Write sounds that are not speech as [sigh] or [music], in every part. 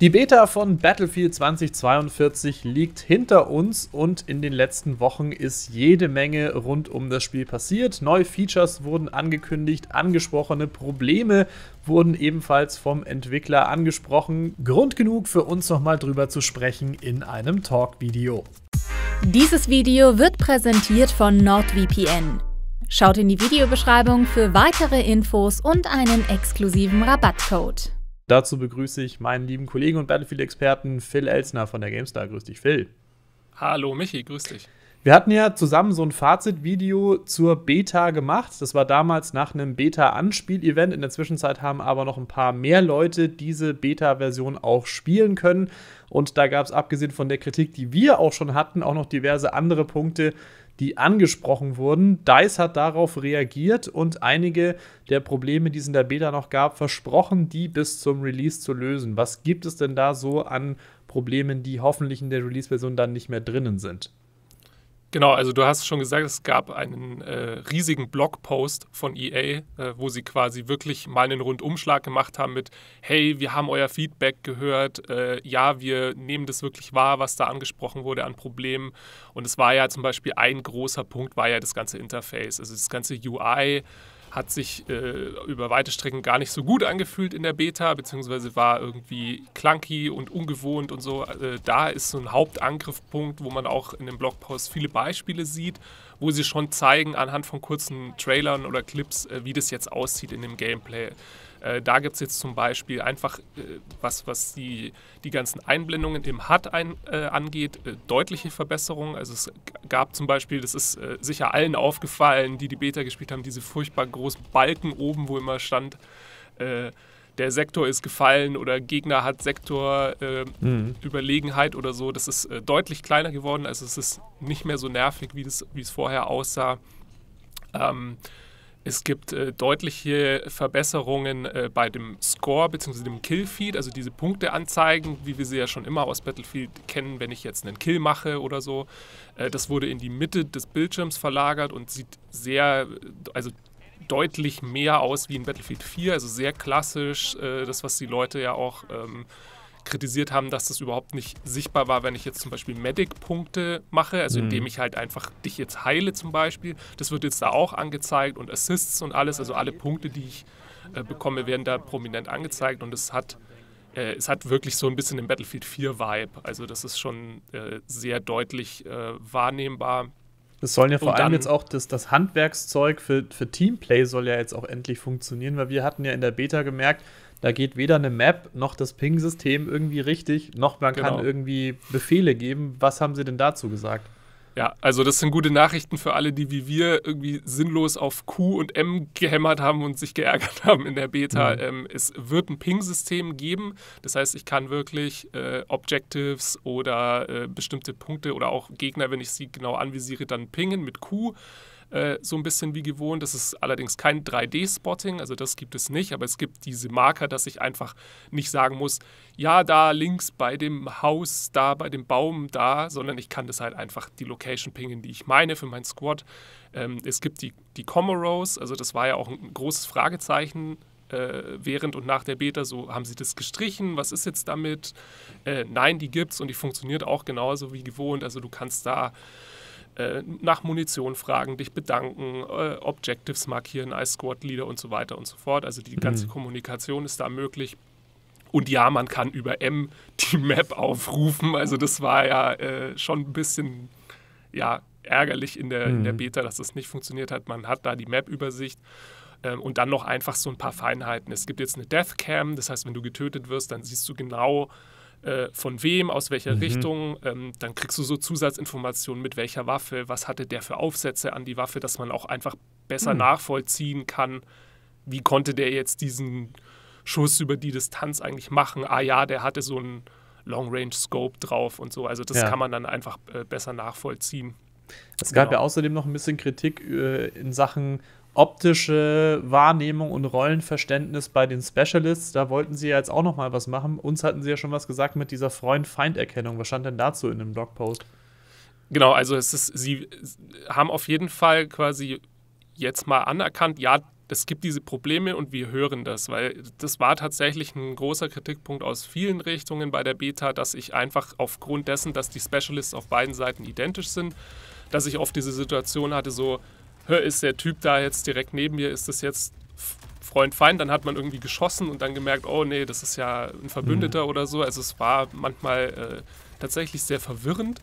Die Beta von Battlefield 2042 liegt hinter uns und in den letzten Wochen ist jede Menge rund um das Spiel passiert. Neue Features wurden angekündigt, angesprochene Probleme wurden ebenfalls vom Entwickler angesprochen. Grund genug für uns nochmal drüber zu sprechen in einem Talk-Video. Dieses Video wird präsentiert von NordVPN. Schaut in die Videobeschreibung für weitere Infos und einen exklusiven Rabattcode. Dazu begrüße ich meinen lieben Kollegen und Battlefield-Experten Phil Elsner von der GameStar. Grüß dich, Phil. Hallo, Michi, grüß dich. Wir hatten ja zusammen so ein Fazitvideo zur Beta gemacht. Das war damals nach einem Beta-Anspiel-Event. In der Zwischenzeit haben aber noch ein paar mehr Leute diese Beta-Version auch spielen können. Und da gab es abgesehen von der Kritik, die wir auch schon hatten, auch noch diverse andere Punkte, die angesprochen wurden. DICE hat darauf reagiert und einige der Probleme, die es in der Beta noch gab, versprochen, die bis zum Release zu lösen. Was gibt es denn da so an Problemen, die hoffentlich in der Release-Version dann nicht mehr drinnen sind? Genau, also du hast schon gesagt, es gab einen äh, riesigen Blogpost von EA, äh, wo sie quasi wirklich mal einen Rundumschlag gemacht haben mit, hey, wir haben euer Feedback gehört, äh, ja, wir nehmen das wirklich wahr, was da angesprochen wurde an Problemen. Und es war ja zum Beispiel ein großer Punkt, war ja das ganze Interface, also das ganze UI hat sich äh, über weite Strecken gar nicht so gut angefühlt in der Beta, beziehungsweise war irgendwie clunky und ungewohnt und so. Äh, da ist so ein Hauptangriffspunkt, wo man auch in dem Blogpost viele Beispiele sieht, wo sie schon zeigen anhand von kurzen Trailern oder Clips, äh, wie das jetzt aussieht in dem Gameplay. Äh, da gibt es jetzt zum Beispiel einfach, äh, was, was die, die ganzen Einblendungen im HUD ein, äh, angeht, äh, deutliche Verbesserungen. Also es gab zum Beispiel, das ist äh, sicher allen aufgefallen, die die Beta gespielt haben, diese furchtbar großen Balken oben, wo immer stand, äh, der Sektor ist gefallen oder Gegner hat Sektorüberlegenheit ähm, mhm. oder so. Das ist deutlich kleiner geworden. Also es ist nicht mehr so nervig, wie, das, wie es vorher aussah. Ähm, es gibt äh, deutliche Verbesserungen äh, bei dem Score bzw. dem Killfeed, also diese Punkteanzeigen, wie wir sie ja schon immer aus Battlefield kennen, wenn ich jetzt einen Kill mache oder so. Äh, das wurde in die Mitte des Bildschirms verlagert und sieht sehr, also deutlich mehr aus wie in Battlefield 4, also sehr klassisch, äh, das, was die Leute ja auch. Ähm, kritisiert haben, dass das überhaupt nicht sichtbar war, wenn ich jetzt zum Beispiel Medic-Punkte mache, also mhm. indem ich halt einfach dich jetzt heile zum Beispiel. Das wird jetzt da auch angezeigt und Assists und alles, also alle Punkte, die ich äh, bekomme, werden da prominent angezeigt und es hat, äh, es hat wirklich so ein bisschen den Battlefield 4-Vibe. Also das ist schon äh, sehr deutlich äh, wahrnehmbar. Es sollen ja vor dann, allem jetzt auch das, das Handwerkszeug für, für Teamplay soll ja jetzt auch endlich funktionieren, weil wir hatten ja in der Beta gemerkt, da geht weder eine Map noch das Ping-System irgendwie richtig, noch man genau. kann irgendwie Befehle geben. Was haben Sie denn dazu gesagt? Ja, also das sind gute Nachrichten für alle, die wie wir irgendwie sinnlos auf Q und M gehämmert haben und sich geärgert [laughs] haben in der Beta. Mhm. Ähm, es wird ein Ping-System geben. Das heißt, ich kann wirklich äh, Objectives oder äh, bestimmte Punkte oder auch Gegner, wenn ich sie genau anvisiere, dann pingen mit Q. Äh, so ein bisschen wie gewohnt. Das ist allerdings kein 3D-Spotting, also das gibt es nicht, aber es gibt diese Marker, dass ich einfach nicht sagen muss, ja, da links bei dem Haus, da bei dem Baum, da, sondern ich kann das halt einfach die Location pingen, die ich meine für meinen Squad. Ähm, es gibt die, die Comoros, also das war ja auch ein großes Fragezeichen äh, während und nach der Beta so, haben sie das gestrichen, was ist jetzt damit? Äh, nein, die gibt's und die funktioniert auch genauso wie gewohnt. Also du kannst da äh, nach Munition fragen, dich bedanken, äh, Objectives markieren als Squad Leader und so weiter und so fort. Also die ganze mhm. Kommunikation ist da möglich. Und ja, man kann über M die Map aufrufen. Also das war ja äh, schon ein bisschen ja, ärgerlich in der, mhm. in der mhm. Beta, dass das nicht funktioniert hat. Man hat da die Map-Übersicht ähm, und dann noch einfach so ein paar Feinheiten. Es gibt jetzt eine Deathcam, das heißt, wenn du getötet wirst, dann siehst du genau, äh, von wem, aus welcher mhm. Richtung. Ähm, dann kriegst du so Zusatzinformationen mit welcher Waffe, was hatte der für Aufsätze an die Waffe, dass man auch einfach besser mhm. nachvollziehen kann, wie konnte der jetzt diesen Schuss über die Distanz eigentlich machen. Ah ja, der hatte so einen Long-Range-Scope drauf und so. Also das ja. kann man dann einfach äh, besser nachvollziehen. Es gab genau. ja außerdem noch ein bisschen Kritik äh, in Sachen optische Wahrnehmung und Rollenverständnis bei den Specialists. Da wollten sie ja jetzt auch noch mal was machen. Uns hatten sie ja schon was gesagt mit dieser Freund-Feind-Erkennung. Was stand denn dazu in dem Blogpost? Genau, also es ist, sie haben auf jeden Fall quasi jetzt mal anerkannt, ja, es gibt diese Probleme und wir hören das, weil das war tatsächlich ein großer Kritikpunkt aus vielen Richtungen bei der Beta, dass ich einfach aufgrund dessen, dass die Specialists auf beiden Seiten identisch sind, dass ich oft diese Situation hatte, so, ist der Typ da jetzt direkt neben mir, ist das jetzt Freund, Feind, dann hat man irgendwie geschossen und dann gemerkt, oh nee, das ist ja ein Verbündeter mhm. oder so. Also es war manchmal äh, tatsächlich sehr verwirrend.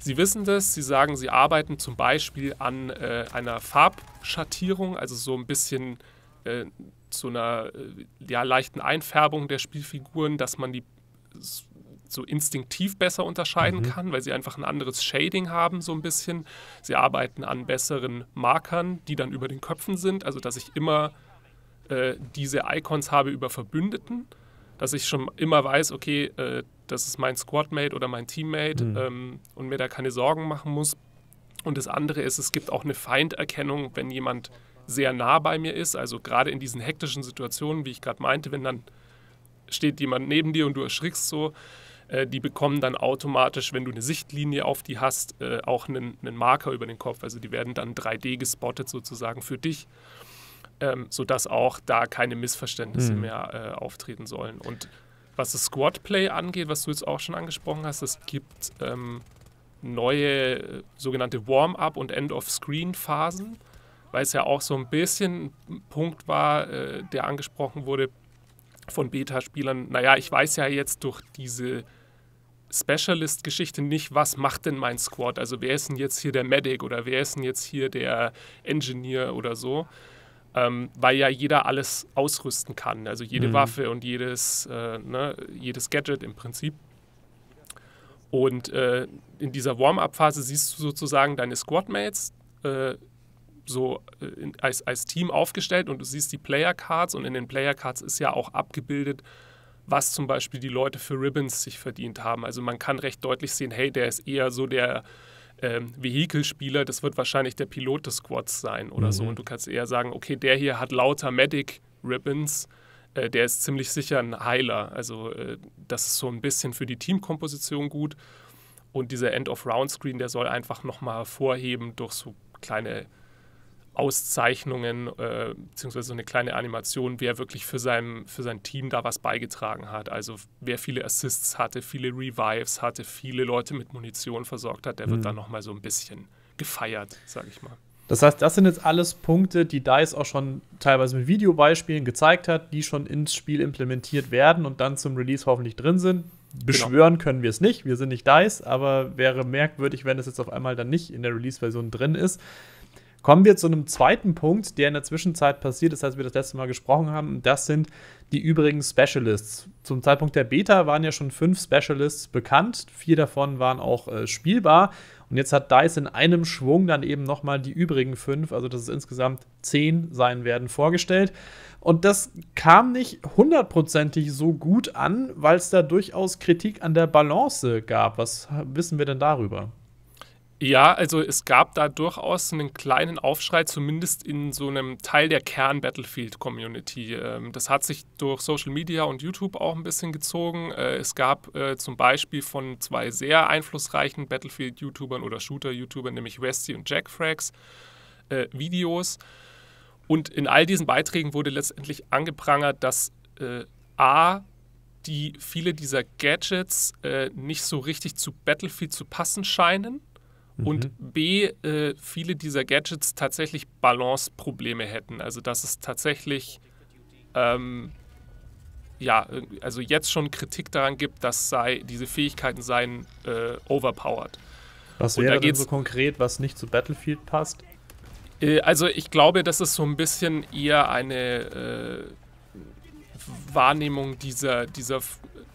Sie wissen das, sie sagen, sie arbeiten zum Beispiel an äh, einer Farbschattierung, also so ein bisschen äh, zu einer äh, ja, leichten Einfärbung der Spielfiguren, dass man die so instinktiv besser unterscheiden mhm. kann, weil sie einfach ein anderes Shading haben, so ein bisschen. Sie arbeiten an besseren Markern, die dann über den Köpfen sind, also dass ich immer äh, diese Icons habe über Verbündeten, dass ich schon immer weiß, okay, äh, das ist mein Squadmate oder mein Teammate mhm. ähm, und mir da keine Sorgen machen muss. Und das andere ist, es gibt auch eine Feinderkennung, wenn jemand sehr nah bei mir ist, also gerade in diesen hektischen Situationen, wie ich gerade meinte, wenn dann steht jemand neben dir und du erschrickst so, äh, die bekommen dann automatisch, wenn du eine Sichtlinie auf die hast, äh, auch einen, einen Marker über den Kopf. Also die werden dann 3D gespottet sozusagen für dich, ähm, sodass auch da keine Missverständnisse mhm. mehr äh, auftreten sollen. Und was das Squadplay angeht, was du jetzt auch schon angesprochen hast, es gibt ähm, neue äh, sogenannte Warm-up- und End-of-Screen-Phasen, weil es ja auch so ein bisschen ein Punkt war, äh, der angesprochen wurde von Beta-Spielern, naja, ich weiß ja jetzt durch diese Specialist-Geschichte nicht, was macht denn mein Squad? Also wer ist denn jetzt hier der Medic oder wer ist denn jetzt hier der Engineer oder so? Ähm, weil ja jeder alles ausrüsten kann, also jede mhm. Waffe und jedes, äh, ne, jedes Gadget im Prinzip. Und äh, in dieser Warm-up-Phase siehst du sozusagen deine Squadmates, äh, so äh, als, als Team aufgestellt und du siehst die Player Cards und in den Player Cards ist ja auch abgebildet, was zum Beispiel die Leute für Ribbons sich verdient haben. Also man kann recht deutlich sehen, hey, der ist eher so der ähm, Vehikelspieler, das wird wahrscheinlich der Pilot des Squads sein oder mhm. so. Und du kannst eher sagen, okay, der hier hat lauter Medic Ribbons, äh, der ist ziemlich sicher ein Heiler. Also äh, das ist so ein bisschen für die Teamkomposition gut. Und dieser End-of-Round-Screen, der soll einfach nochmal hervorheben durch so kleine Auszeichnungen äh, beziehungsweise so eine kleine Animation, wer wirklich für sein, für sein Team da was beigetragen hat. Also wer viele Assists hatte, viele Revives hatte, viele Leute mit Munition versorgt hat, der mhm. wird dann nochmal so ein bisschen gefeiert, sage ich mal. Das heißt, das sind jetzt alles Punkte, die DICE auch schon teilweise mit Videobeispielen gezeigt hat, die schon ins Spiel implementiert werden und dann zum Release hoffentlich drin sind. Genau. Beschwören genau. können wir es nicht, wir sind nicht DICE, aber wäre merkwürdig, wenn es jetzt auf einmal dann nicht in der Release-Version drin ist. Kommen wir zu einem zweiten Punkt, der in der Zwischenzeit passiert ist, als wir das letzte Mal gesprochen haben. Das sind die übrigen Specialists. Zum Zeitpunkt der Beta waren ja schon fünf Specialists bekannt. Vier davon waren auch äh, spielbar. Und jetzt hat DICE in einem Schwung dann eben nochmal die übrigen fünf, also dass es insgesamt zehn sein werden, vorgestellt. Und das kam nicht hundertprozentig so gut an, weil es da durchaus Kritik an der Balance gab. Was wissen wir denn darüber? Ja, also es gab da durchaus einen kleinen Aufschrei, zumindest in so einem Teil der Kern-Battlefield-Community. Ähm, das hat sich durch Social Media und YouTube auch ein bisschen gezogen. Äh, es gab äh, zum Beispiel von zwei sehr einflussreichen Battlefield-YouTubern oder Shooter-YouTubern, nämlich Westy und Jack Jackfrags, äh, Videos. Und in all diesen Beiträgen wurde letztendlich angeprangert, dass A die viele dieser Gadgets nicht so richtig zu Battlefield zu passen scheinen mhm. und B, äh, viele dieser Gadgets tatsächlich Balanceprobleme hätten. Also dass es tatsächlich, ähm, ja, also jetzt schon Kritik daran gibt, dass sei, diese Fähigkeiten seien äh, overpowered. Was wäre da denn so konkret, was nicht zu Battlefield passt? Äh, also ich glaube, das ist so ein bisschen eher eine äh, Wahrnehmung dieser, dieser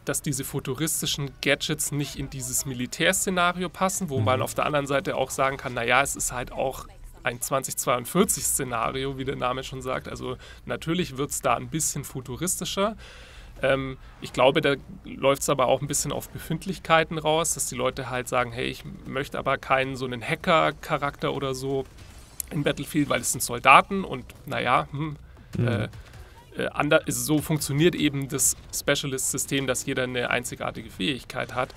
dass diese futuristischen Gadgets nicht in dieses Militärszenario passen, wo mhm. man auf der anderen Seite auch sagen kann, naja, es ist halt auch ein 2042-Szenario, wie der Name schon sagt. Also natürlich wird es da ein bisschen futuristischer. Ähm, ich glaube, da läuft es aber auch ein bisschen auf Befindlichkeiten raus, dass die Leute halt sagen, hey, ich möchte aber keinen so einen Hacker-Charakter oder so in Battlefield, weil es sind Soldaten und naja, hm, äh, mhm. äh, äh, so funktioniert eben das Specialist-System, dass jeder eine einzigartige Fähigkeit hat.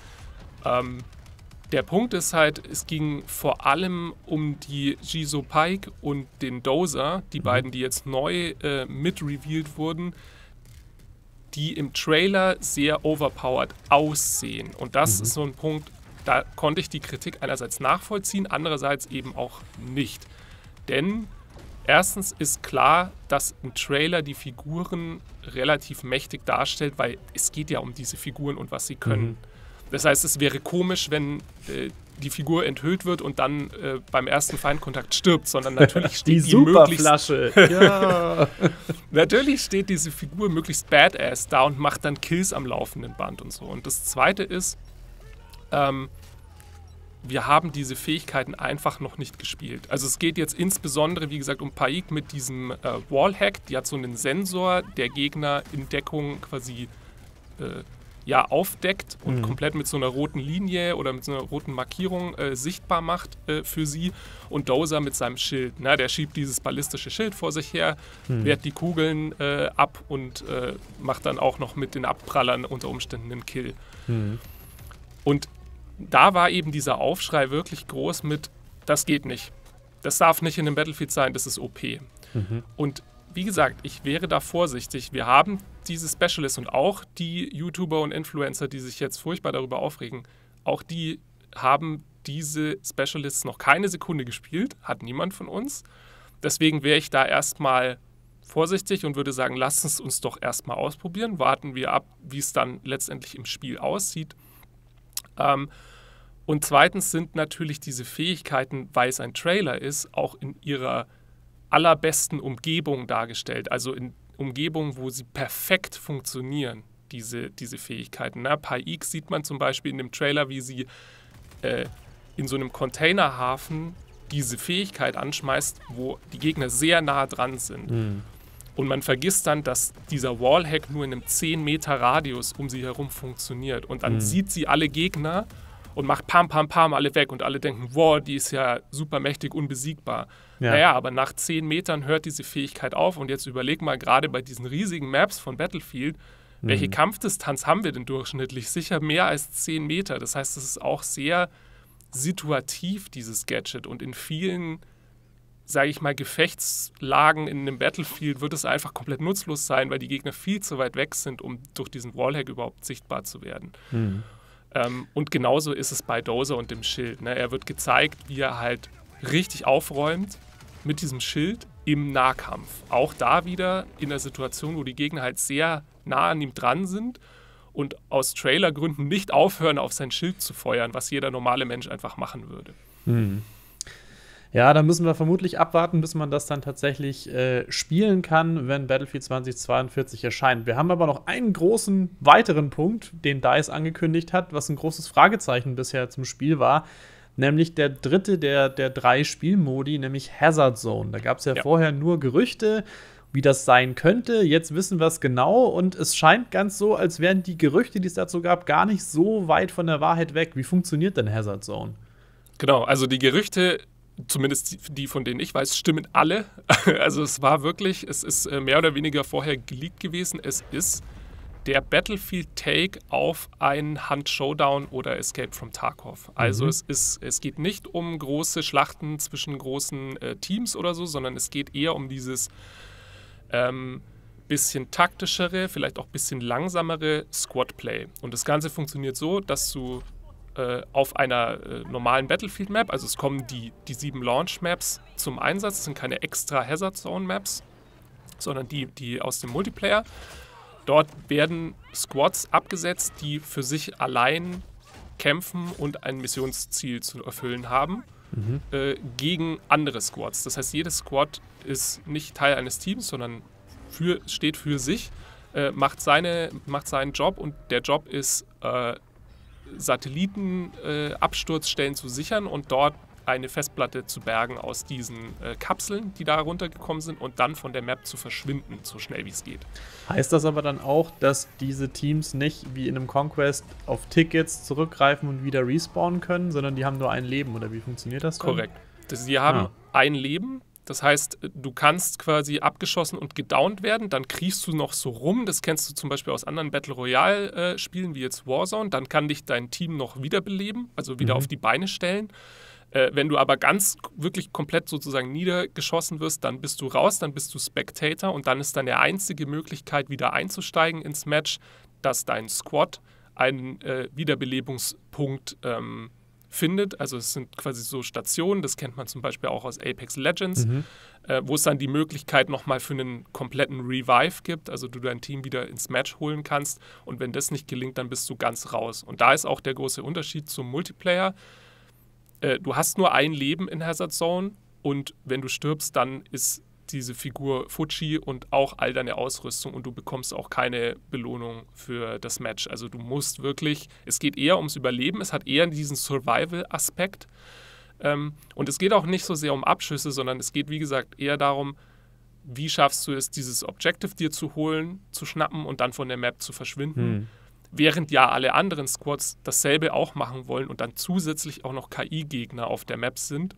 Ähm, der Punkt ist halt, es ging vor allem um die Jiso Pike und den Dozer, die mhm. beiden, die jetzt neu äh, mit revealed wurden, die im Trailer sehr overpowered aussehen. Und das mhm. ist so ein Punkt, da konnte ich die Kritik einerseits nachvollziehen, andererseits eben auch nicht. Denn Erstens ist klar, dass ein Trailer die Figuren relativ mächtig darstellt, weil es geht ja um diese Figuren und was sie können. Mhm. Das heißt, es wäre komisch, wenn äh, die Figur enthüllt wird und dann äh, beim ersten Feindkontakt stirbt, sondern [laughs] natürlich steht die, die Superflasche. [laughs] ja. natürlich steht diese Figur möglichst badass da und macht dann Kills am laufenden Band und so. Und das Zweite ist, ähm, wir haben diese Fähigkeiten einfach noch nicht gespielt. Also es geht jetzt insbesondere, wie gesagt, um Paik mit diesem äh, Wallhack. Die hat so einen Sensor, der Gegner in Deckung quasi äh, ja, aufdeckt und mhm. komplett mit so einer roten Linie oder mit so einer roten Markierung äh, sichtbar macht äh, für sie. Und Dozer mit seinem Schild. Na, ne, der schiebt dieses ballistische Schild vor sich her, mhm. wehrt die Kugeln äh, ab und äh, macht dann auch noch mit den Abprallern unter Umständen einen Kill. Mhm. Und da war eben dieser Aufschrei wirklich groß mit, das geht nicht. Das darf nicht in dem Battlefield sein, das ist OP. Mhm. Und wie gesagt, ich wäre da vorsichtig. Wir haben diese Specialists und auch die YouTuber und Influencer, die sich jetzt furchtbar darüber aufregen, auch die haben diese Specialists noch keine Sekunde gespielt, hat niemand von uns. Deswegen wäre ich da erstmal vorsichtig und würde sagen, lasst es uns doch erstmal ausprobieren, warten wir ab, wie es dann letztendlich im Spiel aussieht. Ähm, und zweitens sind natürlich diese Fähigkeiten, weil es ein Trailer ist, auch in ihrer allerbesten Umgebung dargestellt. Also in Umgebungen, wo sie perfekt funktionieren, diese, diese Fähigkeiten. Ne? Pai X sieht man zum Beispiel in dem Trailer, wie sie äh, in so einem Containerhafen diese Fähigkeit anschmeißt, wo die Gegner sehr nah dran sind. Mhm. Und man vergisst dann, dass dieser Wallhack nur in einem 10 Meter Radius um sie herum funktioniert. Und dann mhm. sieht sie alle Gegner und macht pam, pam, pam alle weg. Und alle denken, wow, die ist ja super mächtig, unbesiegbar. Ja. Naja, aber nach 10 Metern hört diese Fähigkeit auf. Und jetzt überleg mal, gerade bei diesen riesigen Maps von Battlefield, mhm. welche Kampfdistanz haben wir denn durchschnittlich? Sicher mehr als 10 Meter. Das heißt, es ist auch sehr situativ, dieses Gadget. Und in vielen sage ich mal, Gefechtslagen in einem Battlefield wird es einfach komplett nutzlos sein, weil die Gegner viel zu weit weg sind, um durch diesen Wallhack überhaupt sichtbar zu werden. Mhm. Ähm, und genauso ist es bei Dozer und dem Schild. Ne? Er wird gezeigt, wie er halt richtig aufräumt mit diesem Schild im Nahkampf. Auch da wieder in der Situation, wo die Gegner halt sehr nah an ihm dran sind und aus Trailergründen nicht aufhören, auf sein Schild zu feuern, was jeder normale Mensch einfach machen würde. Mhm. Ja, da müssen wir vermutlich abwarten, bis man das dann tatsächlich äh, spielen kann, wenn Battlefield 2042 erscheint. Wir haben aber noch einen großen weiteren Punkt, den DICE angekündigt hat, was ein großes Fragezeichen bisher zum Spiel war. Nämlich der dritte der, der drei Spielmodi, nämlich Hazard Zone. Da gab es ja, ja vorher nur Gerüchte, wie das sein könnte. Jetzt wissen wir es genau und es scheint ganz so, als wären die Gerüchte, die es dazu gab, gar nicht so weit von der Wahrheit weg. Wie funktioniert denn Hazard Zone? Genau, also die Gerüchte zumindest die, von denen ich weiß, stimmen alle. [laughs] Also es war wirklich, es ist äh, mehr oder weniger vorher geleakt gewesen. Es ist der Battlefield-Take auf ein Hunt-Showdown oder Escape from Tarkov. Also mhm. es, ist, es geht nicht um große Schlachten zwischen großen äh, Teams oder so, sondern es geht eher um dieses ähm, bisschen taktischere, vielleicht auch bisschen langsamere Squad-Play. Und das Ganze funktioniert so, dass du äh, auf einer äh, normalen Battlefield-Map. Also es kommen die, die sieben Launch-Maps zum Einsatz. Es sind keine extra Hazard Zone-Maps, sondern die, die aus dem Multiplayer. Dort werden Squads abgesetzt, die für sich allein kämpfen und ein Missionsziel zu erfüllen haben mhm. äh, gegen andere Squads. Das heißt, jedes Squad ist nicht Teil eines Teams, sondern für, steht für sich, äh, macht, seine, macht seinen Job und der Job ist, äh, Satellitenabsturzstellen zu sichern und dort eine Festplatte zu bergen aus diesen äh, Kapseln, die da runtergekommen sind und dann von der Map zu verschwinden, so schnell wie es geht. Heißt das aber dann auch, dass diese Teams nicht wie in einem Conquest auf Tickets zurückgreifen und wieder respawnen können, sondern die haben nur ein Leben oder wie funktioniert das? Dann? Korrekt. Sie haben ah. ein Leben, das heißt, du kannst quasi abgeschossen und gedownt werden, dann kriechst du noch so rum. Das kennst du zum Beispiel aus anderen Battle Royale-Spielen äh, wie jetzt Warzone. Dann kann dich dein Team noch wiederbeleben, also wieder mhm. auf die Beine stellen. Äh, wenn du aber ganz wirklich komplett sozusagen niedergeschossen wirst, dann bist du raus, dann bist du Spectator und dann ist deine einzige Möglichkeit, wieder einzusteigen ins Match, dass dein Squad einen äh, Wiederbelebungspunkt ähm, findet. Also es sind quasi so Stationen, das kennt man zum Beispiel auch aus Apex Legends, mhm. äh, wo es dann die Möglichkeit nochmal für einen kompletten Revive gibt, also du dein Team wieder ins Match holen kannst und wenn das nicht gelingt, dann bist du ganz raus. Und da ist auch der große Unterschied zum Multiplayer. Äh, du hast nur ein Leben in Hazard Zone und wenn du stirbst, dann ist diese Figur Fuji und auch all deine Ausrüstung und du bekommst auch keine Belohnung für das Match. Also du musst wirklich, es geht eher ums Überleben, es hat eher diesen Survival-Aspekt. Ähm, und es geht auch nicht so sehr um Abschüsse, sondern es geht, wie gesagt, eher darum, wie schaffst du es, dieses Objective dir zu holen, zu schnappen und dann von der Map zu verschwinden. Hm. Während ja alle anderen Squads dasselbe auch machen wollen und dann zusätzlich auch noch KI-Gegner auf der Map sind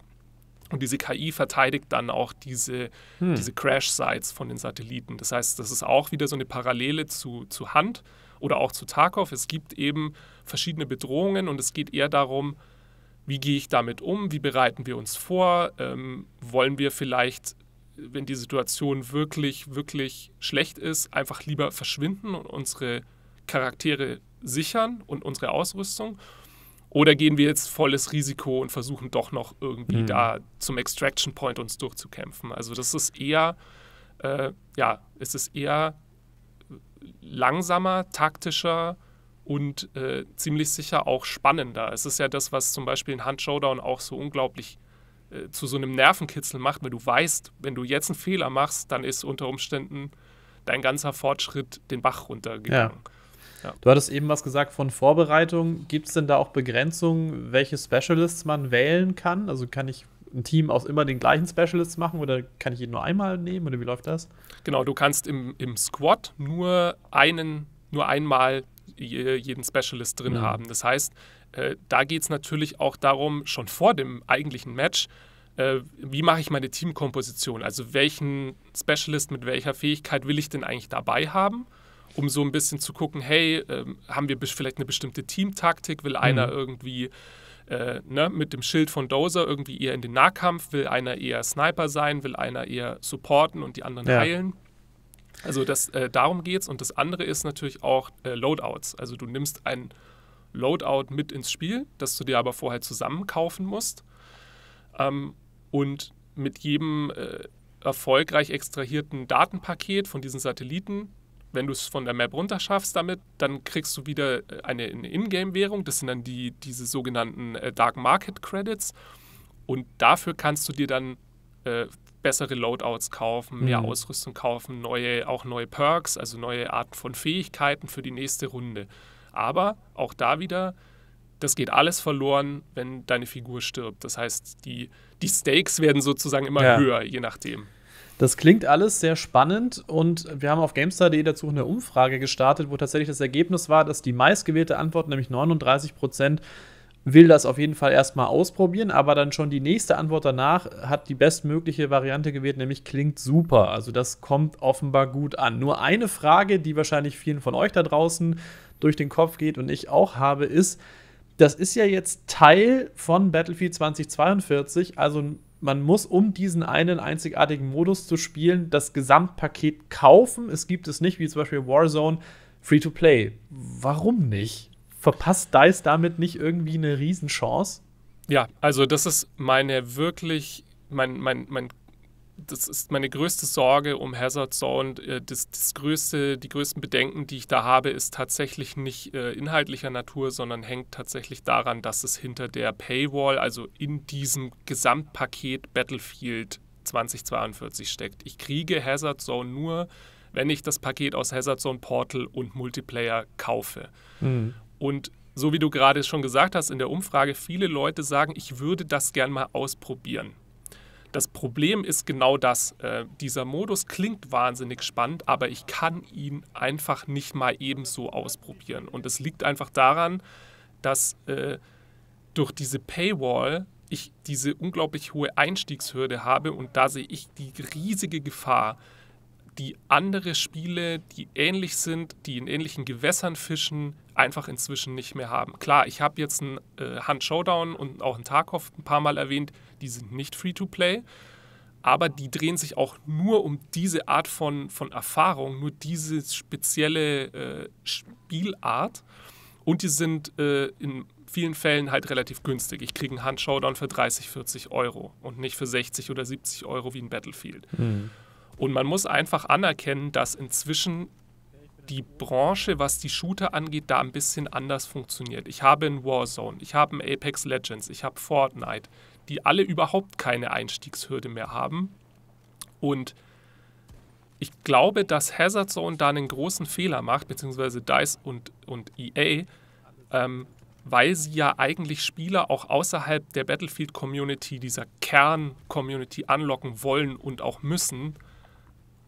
und diese KI verteidigt dann auch diese, hm. diese Crash-Sites von den Satelliten. Das heißt, das ist auch wieder so eine Parallele zu, zu Hand oder auch zu Tarkov. Es gibt eben verschiedene Bedrohungen und es geht eher darum, wie gehe ich damit um, wie bereiten wir uns vor, ähm, wollen wir vielleicht, wenn die Situation wirklich, wirklich schlecht ist, einfach lieber verschwinden und unsere Charaktere sichern und unsere Ausrüstung oder gehen wir jetzt volles Risiko und versuchen doch noch irgendwie mhm. da zum Extraction Point uns durchzukämpfen? Also das ist eher, äh, ja, es ist eher langsamer, taktischer und äh, ziemlich sicher auch spannender. Es ist ja das, was zum Beispiel ein Hand Showdown auch so unglaublich äh, zu so einem Nervenkitzel macht, weil du weißt, wenn du jetzt einen Fehler machst, dann ist unter Umständen dein ganzer Fortschritt den Bach runtergegangen. Ja. Ja. Du hattest eben was gesagt von Vorbereitung. Gibt es denn da auch Begrenzungen, welche Specialists man wählen kann? Also kann ich ein Team aus immer den gleichen Specialists machen oder kann ich ihn nur einmal nehmen oder wie läuft das? Genau, du kannst im, im Squad nur einen, nur einmal jeden Specialist drin mhm. haben. Das heißt, äh, da geht es natürlich auch darum, schon vor dem eigentlichen Match, äh, wie mache ich meine Teamkomposition? Also welchen Specialist mit welcher Fähigkeit will ich denn eigentlich dabei haben? um so ein bisschen zu gucken, hey, ähm, haben wir vielleicht eine bestimmte Teamtaktik? Will einer mhm. irgendwie äh, ne, mit dem Schild von Dozer irgendwie eher in den Nahkampf? Will einer eher Sniper sein? Will einer eher supporten und die anderen ja. heilen? Also das, äh, darum geht's. Und das andere ist natürlich auch äh, Loadouts. Also du nimmst ein Loadout mit ins Spiel, das du dir aber vorher zusammen kaufen musst. Ähm, und mit jedem äh, erfolgreich extrahierten Datenpaket von diesen Satelliten wenn du es von der Map runter schaffst damit, dann kriegst du wieder äh, eine, Ingame-Währung. Das sind dann die, diese sogenannten äh, Dark Market Credits. Und dafür kannst du dir dann äh, bessere Loadouts kaufen, mehr mhm. Ausrüstung kaufen, neue, auch neue Perks, also neue Arten von Fähigkeiten für die nächste Runde. Aber auch da wieder, das geht alles verloren, wenn deine Figur stirbt. Das heißt, die, die Stakes werden sozusagen immer ja. höher, je nachdem. Das klingt alles sehr spannend und wir haben auf GameStar.de dazu eine Umfrage gestartet, wo tatsächlich das Ergebnis war, dass die meistgewählte Antwort, nämlich 39 Prozent, will das auf jeden Fall erstmal ausprobieren, aber dann schon die nächste Antwort danach hat die bestmögliche Variante gewählt, nämlich klingt super. Also das kommt offenbar gut an. Nur eine Frage, die wahrscheinlich vielen von euch da draußen durch den Kopf geht und ich auch habe, ist, das ist ja jetzt Teil von Battlefield 2042, also ein man muss, um diesen einen einzigartigen Modus zu spielen, das Gesamtpaket kaufen. Es gibt es nicht, wie zum Beispiel Warzone, Free-to-Play. Warum nicht? Verpasst DICE damit nicht irgendwie eine Riesenchance? Ja, also das ist meine wirklich, mein, mein, mein das ist meine größte Sorge um Hazard Zone. Äh, das, das größte, die größten Bedenken, die ich da habe, ist tatsächlich nicht äh, inhaltlicher Natur, sondern hängt tatsächlich daran, dass es hinter der Paywall, also in diesem Gesamtpaket Battlefield 2042 steckt. Ich kriege Hazard Zone nur, wenn ich das Paket aus Hazard Zone Portal und Multiplayer kaufe. Mhm. Und so wie du gerade schon gesagt hast in der Umfrage, viele Leute sagen, ich würde das gern mal ausprobieren. Das Problem ist genau das. Äh, dieser Modus klingt wahnsinnig spannend, aber ich kann ihn einfach nicht mal ebenso ausprobieren. Und es liegt einfach daran, dass äh, durch diese Paywall ich diese unglaublich hohe Einstiegshürde habe und da sehe ich die riesige Gefahr, die andere Spiele, die ähnlich sind, die in ähnlichen Gewässern fischen, einfach inzwischen nicht mehr haben. Klar, ich habe jetzt einen äh, Hand Showdown und auch einen Tarkov ein paar Mal erwähnt, die sind nicht Free-to-Play, aber die drehen sich auch nur um diese Art von, von Erfahrung, nur diese spezielle äh, Spielart und die sind äh, in vielen Fällen halt relativ günstig. Ich kriege einen Hand Showdown für 30, 40 Euro und nicht für 60 oder 70 Euro wie ein Battlefield. Mhm. Und man muss einfach anerkennen, dass inzwischen die Branche, was die Shooter angeht, da ein bisschen anders funktioniert. Ich habe ein Warzone, ich habe ein Apex Legends, ich habe Fortnite, die alle überhaupt keine Einstiegshürde mehr haben. Und ich glaube, dass Hazard Zone da einen großen Fehler macht, beziehungsweise DICE und, und EA, ähm, weil sie ja eigentlich Spieler auch außerhalb der Battlefield-Community, dieser Kern-Community anlocken wollen und auch müssen,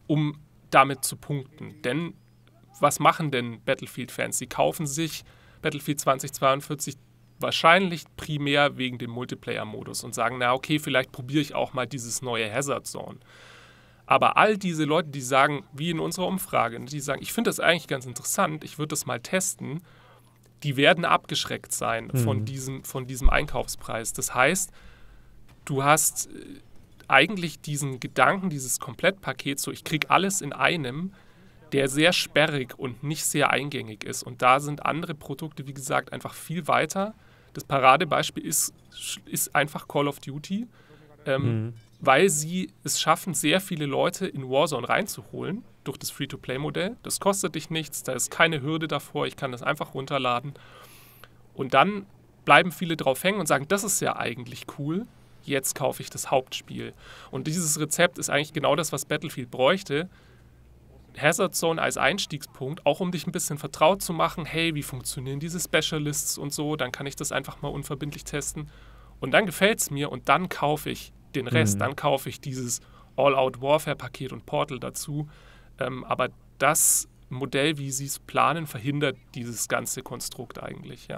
um damit zu punkten. Denn was machen denn Battlefield-Fans? Sie kaufen sich Battlefield 2042 wahrscheinlich primär wegen dem Multiplayer-Modus und sagen, na okay, vielleicht probiere ich auch mal dieses neue Hazard Zone. Aber all diese Leute, die sagen, wie in unserer Umfrage, ne, die sagen, ich finde das eigentlich ganz interessant, ich würde das mal testen, die werden abgeschreckt sein mhm. von, diesem, von diesem Einkaufspreis. Das heißt, du hast äh, eigentlich diesen Gedanken, dieses Komplettpaket, so ich kriege alles in einem, der sehr sperrig und nicht sehr eingängig ist. Und da sind andere Produkte, wie gesagt, einfach viel weiter. Das Paradebeispiel ist, ist einfach Call of Duty, ähm, mhm. weil sie es schaffen, sehr viele Leute in Warzone reinzuholen durch das Free-to-Play-Modell. Das kostet dich nichts, da ist keine Hürde davor, ich kann das einfach runterladen. Und dann bleiben viele drauf hängen und sagen, das ist ja eigentlich cool, jetzt kaufe ich das Hauptspiel. Und dieses Rezept ist eigentlich genau das, was Battlefield bräuchte, Hazard Zone als Einstiegspunkt, auch um dich ein bisschen vertraut zu machen, hey, wie funktionieren diese Specialists und so, dann kann ich das einfach mal unverbindlich testen. Und dann gefällt es mir und dann kaufe ich den Rest, mhm. dann kaufe ich dieses All-Out-Warfare-Paket und Portal dazu. Ähm, aber das Modell, wie sie es planen, verhindert dieses ganze Konstrukt eigentlich, ja.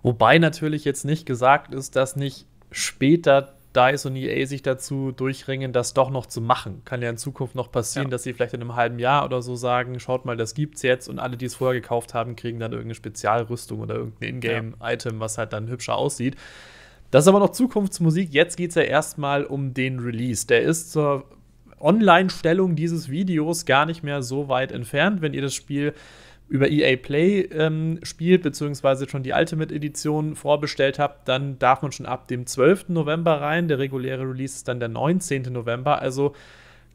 Wobei natürlich jetzt nicht gesagt ist, dass nicht später DICE und EA sich dazu durchringen, das doch noch zu machen. Kann ja in Zukunft noch passieren, ja. dass sie vielleicht in einem halben Jahr oder so sagen, schaut mal, das gibt's jetzt und alle, die es vorher gekauft haben, kriegen dann irgendeine Spezialrüstung oder irgendein Ingame-Item, was halt dann hübscher aussieht. Das ist aber noch Zukunftsmusik. Jetzt geht es ja erstmal um den Release. Der ist zur Online-Stellung dieses Videos gar nicht mehr so weit entfernt. Wenn ihr das Spiel über EA Play ähm, spielt, beziehungsweise schon die Ultimate-Edition vorbestellt habt, dann darf man schon ab dem 12. November rein. Der reguläre Release ist dann der 19. November. Also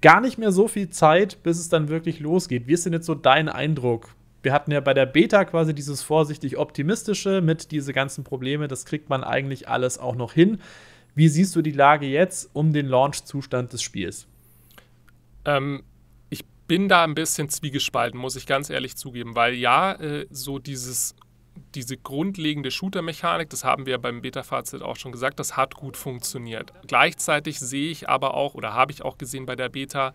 gar nicht mehr so viel Zeit, bis es dann wirklich losgeht. Wie ist denn jetzt so dein Eindruck? Wir hatten ja bei der Beta quasi dieses vorsichtig optimistische mit diesen ganzen Problemen. das kriegt man eigentlich alles auch noch hin. Wie siehst du die Lage jetzt um den Launch-Zustand des Spiels? Ähm, bin da ein bisschen zwiegespalten, muss ich ganz ehrlich zugeben, weil ja, äh, so dieses, diese grundlegende Shooter-Mechanik, das haben wir beim Beta-Fazit auch schon gesagt, das hat gut funktioniert. Gleichzeitig sehe ich aber auch oder habe ich auch gesehen bei der Beta,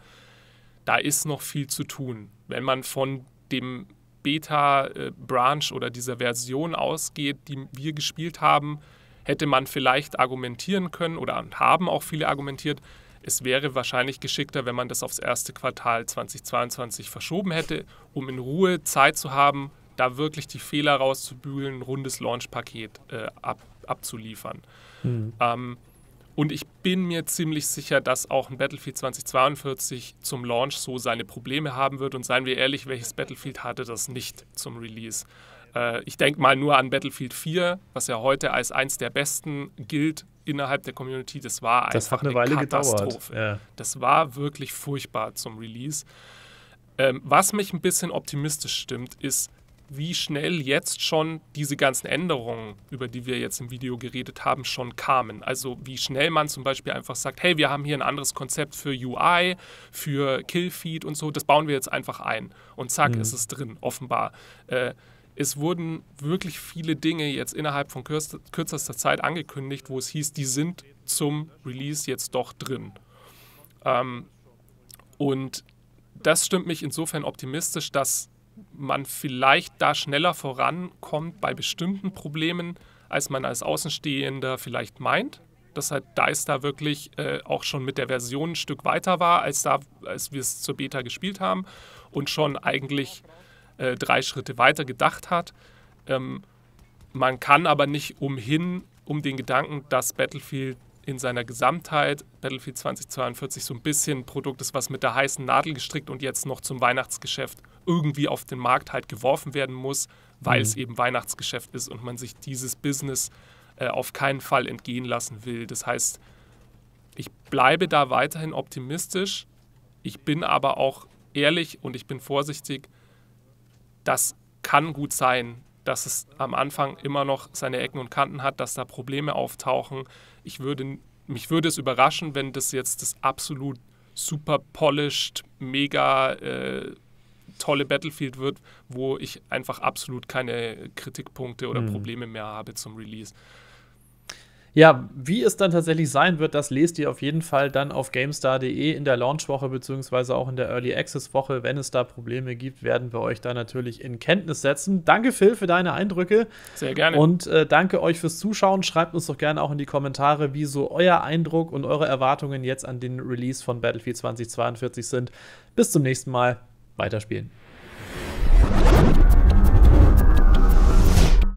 da ist noch viel zu tun. Wenn man von dem Beta-Branch oder dieser Version ausgeht, die wir gespielt haben, hätte man vielleicht argumentieren können oder haben auch viele argumentiert, es wäre wahrscheinlich geschickter, wenn man das aufs erste Quartal 2022 verschoben hätte, um in Ruhe Zeit zu haben, da wirklich die Fehler rauszubügeln, ein rundes Launch-Paket äh, ab, abzuliefern. Mhm. Ähm, und ich bin mir ziemlich sicher, dass auch ein Battlefield 2042 zum Launch so seine Probleme haben wird. Und seien wir ehrlich, welches Battlefield hatte das nicht zum Release? Äh, ich denke mal nur an Battlefield 4, was ja heute als eins der besten gilt, innerhalb der Community, das war das einfach eine, Weile Katastrophe. Gedauert. Ja. Das war wirklich furchtbar zum Release. Ähm, was mich ein bisschen optimistisch stimmt, ist, wie schnell jetzt schon diese ganzen Änderungen, über die wir jetzt im Video geredet haben, schon kamen. Also wie schnell man zum Beispiel einfach sagt, hey, wir haben hier ein anderes Konzept für UI, für Killfeed und so, das bauen wir jetzt einfach ein. Und zack, mhm. ist es drin, offenbar. Äh, es wurden wirklich viele Dinge jetzt innerhalb von kürzester Zeit angekündigt, wo es hieß, die sind zum Release jetzt doch drin. Ähm, und das stimmt mich insofern optimistisch, dass man vielleicht da schneller vorankommt bei bestimmten Problemen, als man als Außenstehender vielleicht meint. Dass halt DICE da wirklich äh, auch schon mit der Version ein Stück weiter war, als, da, als wir es zur Beta gespielt haben und schon eigentlich äh, drei Schritte weiter gedacht hat. Ähm, man kann aber nicht umhin, um den Gedanken, dass Battlefield in seiner Gesamtheit, Battlefield 2042, so ein bisschen ein Produkt ist, was mit der heißen Nadel gestrickt und jetzt noch zum Weihnachtsgeschäft irgendwie auf den Markt halt geworfen werden muss, weil mhm. es eben Weihnachtsgeschäft ist und man sich dieses Business äh, auf keinen Fall entgehen lassen will. Das heißt, ich bleibe da weiterhin optimistisch, ich bin aber auch ehrlich und ich bin vorsichtig, das kann gut sein, dass es am Anfang immer noch seine Ecken und Kanten hat, dass da Probleme auftauchen. Ich würde, mich würde es überraschen, wenn das jetzt das absolut super polished, mega äh, tolle Battlefield wird, wo ich einfach absolut keine Kritikpunkte oder mhm. Probleme mehr habe zum Release. Ja, wie es dann tatsächlich sein wird, das lest ihr auf jeden Fall dann auf GameStar.de in der Launchwoche bzw. auch in der Early Access Woche. Wenn es da Probleme gibt, werden wir euch da natürlich in Kenntnis setzen. Danke Phil für deine Eindrücke. Sehr gerne. Und äh, danke euch fürs Zuschauen. Schreibt uns doch gerne auch in die Kommentare, wie so euer Eindruck und eure Erwartungen jetzt an den Release von Battlefield 2042 sind. Bis zum nächsten Mal. Weiterspielen.